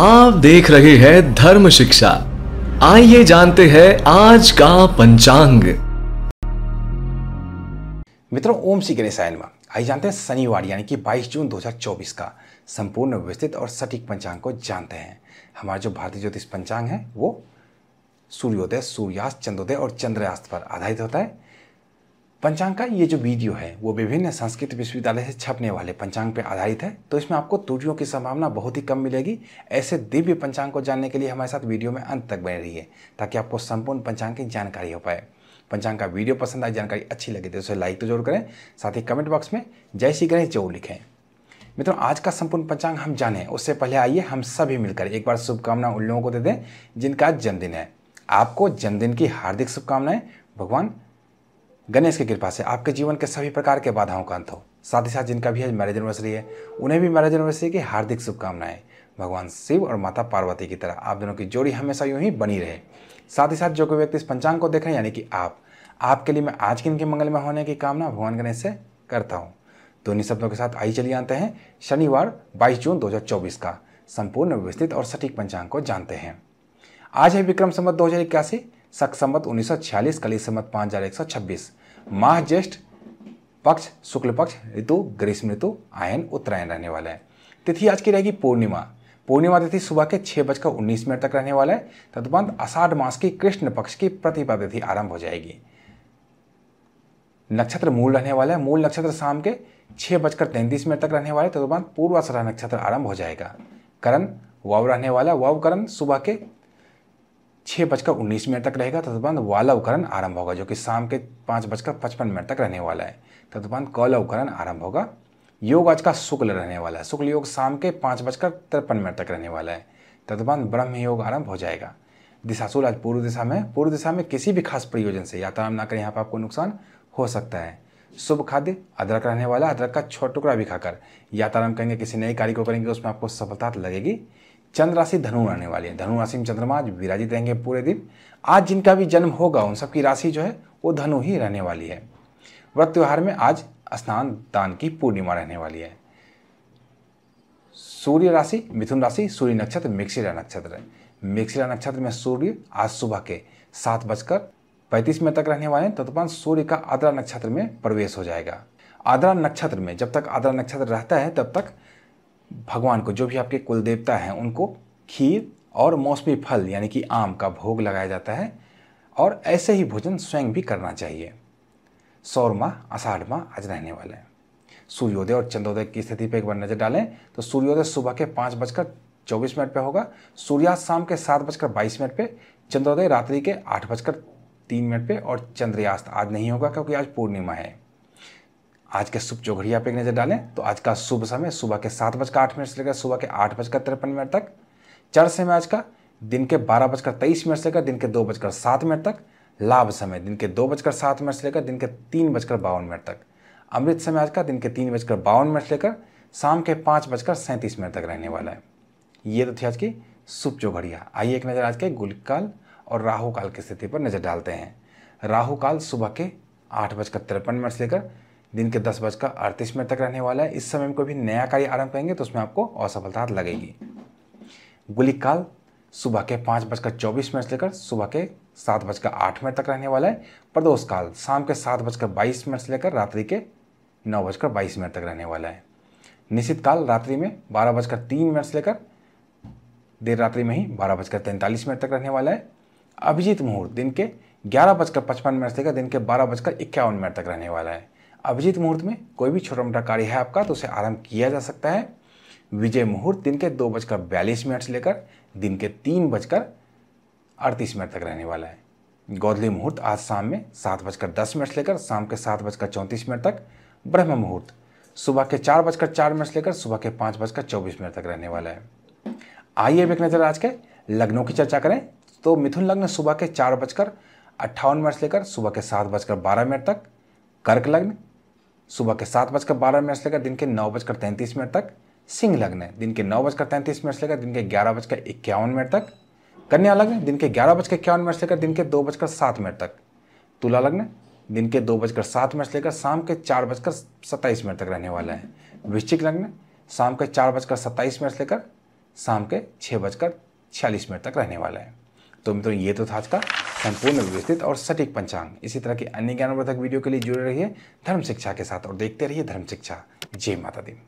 आप देख रहे हैं धर्म शिक्षा आइए जानते हैं आज का पंचांग मित्रों ओम श्री गणेश आइए जानते हैं शनिवार यानी कि 22 जून 2024 का संपूर्ण व्यवस्थित और सटीक पंचांग को जानते हैं हमारा जो भारतीय ज्योतिष पंचांग है वो सूर्योदय सूर्यास्त चंद्रोदय और चंद्रयास्त पर आधारित होता है पंचांग का ये जो वीडियो है वो विभिन्न संस्कृत विश्वविद्यालय से छपने वाले पंचांग पर आधारित है तो इसमें आपको त्रुटियों की संभावना बहुत ही कम मिलेगी ऐसे दिव्य पंचांग को जानने के लिए हमारे साथ वीडियो में अंत तक बने रहिए ताकि आपको संपूर्ण पंचांग की जानकारी हो पाए पंचांग का वीडियो पसंद आए जानकारी अच्छी लगे तो उसे लाइक तो जरूर करें साथ ही कमेंट बॉक्स में जय श्री गणेश जरूर लिखें मित्रों आज का संपूर्ण पंचांग हम जाने उससे पहले आइए हम सभी मिलकर एक बार शुभकामना उन लोगों को दे दें जिनका जन्मदिन है आपको जन्मदिन की हार्दिक शुभकामनाएं भगवान गणेश की कृपा से आपके जीवन के सभी प्रकार के बाधाओं का अंत हो साथ ही साथ जिनका भी आज मैरिज एनिवर्सरी है उन्हें भी मैरिज एनिवर्सरी की हार्दिक शुभकामनाएं भगवान शिव और माता पार्वती की तरह आप दोनों की जोड़ी हमेशा यूं ही बनी रहे साथ ही साथ जो कोई व्यक्ति इस पंचांग को देख रहे हैं यानी कि आप आपके लिए मैं आज के इनके मंगल में होने की कामना भगवान गणेश से करता हूँ तो शब्दों के साथ आई चलिए आते हैं शनिवार 22 जून 2024 का संपूर्ण विस्तृत और सटीक पंचांग को जानते हैं आज है विक्रम संबत दो हज़ार इक्यासी शक संबत उन्नीस सौ छियालीस कली संबत पाँच हज़ार एक सौ छब्बीस माह ज्येष्ठ पक्ष शुक्ल पक्ष ऋतु ग्रीष्म ऋतु आयन उत्तरायण रहने वाले हैं तिथि आज की रहेगी पूर्णिमा पूर्णिमा तिथि सुबह के छह बजकर उन्नीस मिनट तक रहने वाला है तदुपरांत आषाढ़ मास की कृष्ण पक्ष की प्रतिपा तिथि आरंभ हो जाएगी नक्षत्र मूल रहने वाला है मूल नक्षत्र शाम के छह बजकर तैंतीस मिनट तक रहने वाले तदुपरांत पूर्वाशरा नक्षत्र आरंभ हो जाएगा करण वाव रहने वाला वाव करण सुबह के छः बजकर उन्नीस मिनट तक रहेगा तदुपरांत वाला उपकरण आरंभ होगा जो कि शाम के पाँच बजकर पचपन मिनट तक रहने वाला है तदुपरांत कौला उपकरण आरंभ होगा योग आज का शुक्ल रहने वाला है शुक्ल योग शाम के पाँच बजकर तिरपन मिनट तक रहने वाला है तदुपरांत ब्रह्म योग आरंभ हो जाएगा दिशाशूल आज पूर्व दिशा में पूर्व दिशा में किसी भी खास प्रयोजन से यात्रा ना करें यहाँ पर आपको नुकसान हो सकता है शुभ खाद्य अदरक रहने वाला अदरक का छोटा टुकड़ा भी खाकर यात्रा करेंगे किसी नए कार्य को करेंगे उसमें आपको सफलता लगेगी चंद्र राशि धनु रहने वाली है धनु राशि में चंद्रमा आज विराजित रहेंगे पूरे दिन आज जिनका भी जन्म होगा उन सबकी राशि जो है वो धनु ही रहने वाली है व्रत त्यौहार में आज स्नान दान की पूर्णिमा रहने वाली है सूर्य राशि मिथुन राशि सूर्य नक्षत्र मिक्सिरा नक्षत्र है मिक्सिरा नक्षत्र में सूर्य आज सुबह के सात बजकर पैंतीस मिनट तक रहने वाले हैं तत्पान सूर्य का आद्रा नक्षत्र में प्रवेश हो जाएगा आद्रा नक्षत्र में जब तक आद्रा नक्षत्र रहता है तब तक भगवान को जो भी आपके कुल देवता हैं उनको खीर और मौसमी फल यानी कि आम का भोग लगाया जाता है और ऐसे ही भोजन स्वयं भी करना चाहिए सौरमा आषाढ़ माह आज रहने वाले हैं सूर्योदय और चंद्रोदय की स्थिति पर एक बार नज़र डालें तो सूर्योदय सुबह के पाँच बजकर चौबीस मिनट पर होगा सूर्यास्त शाम के सात बजकर बाईस मिनट पर चंद्रोदय रात्रि के आठ बजकर तीन मिनट पर और चंद्रयास्त आज नहीं होगा क्योंकि आज पूर्णिमा है आज के शुभ चौघड़िया पे एक नज़र डालें तो आज का शुभ समय सुबह के सात बजकर आठ मिनट से लेकर सुबह के आठ बजकर तिरपन मिनट तक चढ़ समय आज का दिन के बारह बजकर तेईस मिनट से लेकर दिन के दो बजकर सात मिनट तक लाभ समय दिन के दो बजकर सात मिनट से लेकर दिन के तीन बजकर बावन मिनट तक अमृत समय आज का दिन के तीन बजकर बावन मिनट से लेकर शाम के पाँच बजकर सैंतीस मिनट तक रहने वाला है ये तो थी आज की शुभ चौघड़िया आइए एक नज़र आज के गुलकाल और राहुकाल की स्थिति पर नज़र डालते हैं राहुकाल सुबह के आठ बजकर तिरपन मिनट से लेकर दिन के दस बजकर अड़तीस मिनट तक रहने वाला है इस समय में कोई भी नया कार्य आरंभ करेंगे तो उसमें आपको असफलता लगेगी काल सुबह के पाँच बजकर चौबीस मिनट से लेकर सुबह के सात बजकर आठ मिनट तक रहने वाला है प्रदोष काल शाम के सात बजकर बाईस मिनट से लेकर रात्रि के नौ बजकर बाईस मिनट तक रहने वाला है निश्चित काल रात्रि में बारह बजकर तीन मिनट से लेकर देर रात्रि में ही बारह बजकर तैंतालीस मिनट तक रहने वाला है अभिजीत मुहूर्त दिन के ग्यारह बजकर पचपन मिनट से लेकर दिन के बारह बजकर इक्यावन मिनट तक रहने वाला है अभिजीत मुहूर्त में कोई भी छोटा मोटा कार्य है आपका तो उसे आरंभ किया जा सकता है विजय मुहूर्त दिन के दो बजकर बयालीस मिनट से लेकर दिन के तीन बजकर अड़तीस मिनट तक रहने वाला है गौदली मुहूर्त आज शाम में सात बजकर दस मिनट से लेकर शाम के सात बजकर चौंतीस मिनट तक ब्रह्म मुहूर्त सुबह के चार बजकर चार मिनट से लेकर सुबह के पाँच बजकर चौबीस मिनट तक रहने वाला है आइए अब एक नज़र आज के लग्नों की चर्चा करें तो मिथुन लग्न सुबह के चार बजकर अट्ठावन मिनट से लेकर सुबह के सात बजकर बारह मिनट तक कर्क लग्न सुबह के सात बजकर बारह मिनट से लेकर दिन के नौ बजकर तैंतीस मिनट तक सिंह लग्न है दिन के नौ बजकर तैंतीस मिनट से लेकर दिन के ग्यारह बजकर इक्यावन मिनट तक कन्या लग्न दिन के ग्यारह बजकर इक्यावन मिनट से लेकर दिन के दो बजकर सात मिनट तक तुला लग्न दिन के दो बजकर सात मिनट से लेकर शाम के चार बजकर सत्ताईस मिनट तक रहने वाला है वृश्चिक लग्न शाम के चार बजकर सत्ताईस मिनट से लेकर शाम के छः बजकर छियालीस मिनट तक रहने वाला है तो मित्रों ये तो था आज का संपूर्ण व्यवस्थित और सटीक पंचांग इसी तरह के अन्य ज्ञानवर्धक वीडियो के लिए जुड़े रहिए धर्म शिक्षा के साथ और देखते रहिए धर्म शिक्षा जय माता दी